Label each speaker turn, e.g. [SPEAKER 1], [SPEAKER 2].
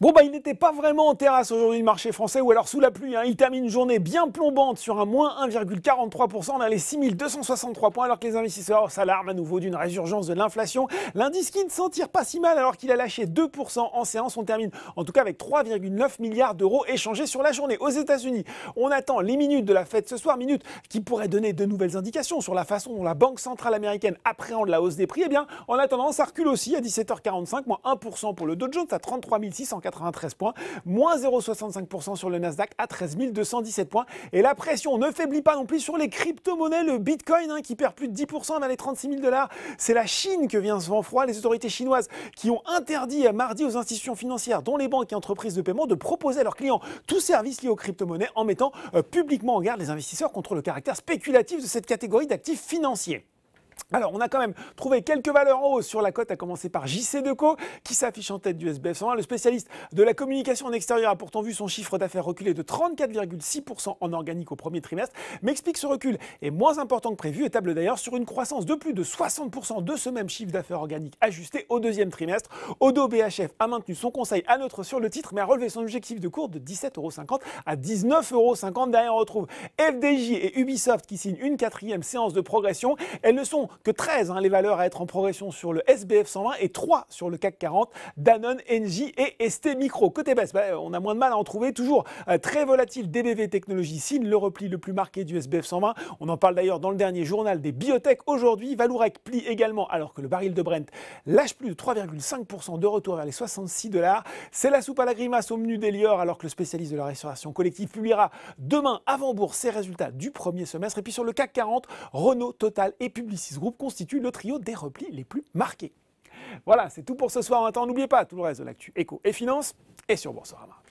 [SPEAKER 1] Bon, bah, il n'était pas vraiment en terrasse aujourd'hui le marché français, ou alors sous la pluie. Hein. Il termine une journée bien plombante sur un moins 1,43%. On a les 6263 points, alors que les investisseurs s'alarment à nouveau d'une résurgence de l'inflation. L'indice qui ne s'en tire pas si mal, alors qu'il a lâché 2% en séance. On termine en tout cas avec 3,9 milliards d'euros échangés sur la journée. Aux États-Unis, on attend les minutes de la fête ce soir, minutes qui pourraient donner de nouvelles indications sur la façon dont la Banque centrale américaine appréhende la hausse des prix. Eh bien, en attendant, ça recule aussi à 17h45, moins 1% pour le Dow Jones à 33 93 points, moins 0,65% sur le Nasdaq à 13 217 points. Et la pression ne faiblit pas non plus sur les crypto-monnaies, le Bitcoin hein, qui perd plus de 10% vers les 36 000 dollars. C'est la Chine que vient ce vent froid. Les autorités chinoises qui ont interdit à mardi aux institutions financières, dont les banques et entreprises de paiement, de proposer à leurs clients tout service lié aux crypto-monnaies en mettant euh, publiquement en garde les investisseurs contre le caractère spéculatif de cette catégorie d'actifs financiers. Alors, on a quand même trouvé quelques valeurs en hausse sur la cote, à commencer par JC Deco, qui s'affiche en tête du SBF 101. Le spécialiste de la communication en extérieur a pourtant vu son chiffre d'affaires reculer de 34,6% en organique au premier trimestre, mais explique ce recul est moins important que prévu et table d'ailleurs sur une croissance de plus de 60% de ce même chiffre d'affaires organique ajusté au deuxième trimestre. Odo BHF a maintenu son conseil à neutre sur le titre, mais a relevé son objectif de cours de 17,50€ à 19,50€. Derrière, on retrouve FDJ et Ubisoft qui signent une quatrième séance de progression. Elles ne sont que 13 hein, les valeurs à être en progression sur le SBF 120 et 3 sur le CAC 40, Danone, Engie et ST Micro. Côté baisse, bah, on a moins de mal à en trouver, toujours euh, très volatile DBV Technologies, signe le repli le plus marqué du SBF 120. On en parle d'ailleurs dans le dernier journal des biotech aujourd'hui. Valourec plie également alors que le baril de Brent lâche plus de 3,5% de retour vers les 66 dollars. C'est la soupe à la grimace au menu d'Elior alors que le spécialiste de la restauration collective publiera demain avant bourse ses résultats du premier semestre. Et puis sur le CAC 40, Renault, Total et Publicis ce groupe constitue le trio des replis les plus marqués. Voilà, c'est tout pour ce soir. Maintenant, n'oubliez pas tout le reste de l'actu éco et finance et sur Boursorama.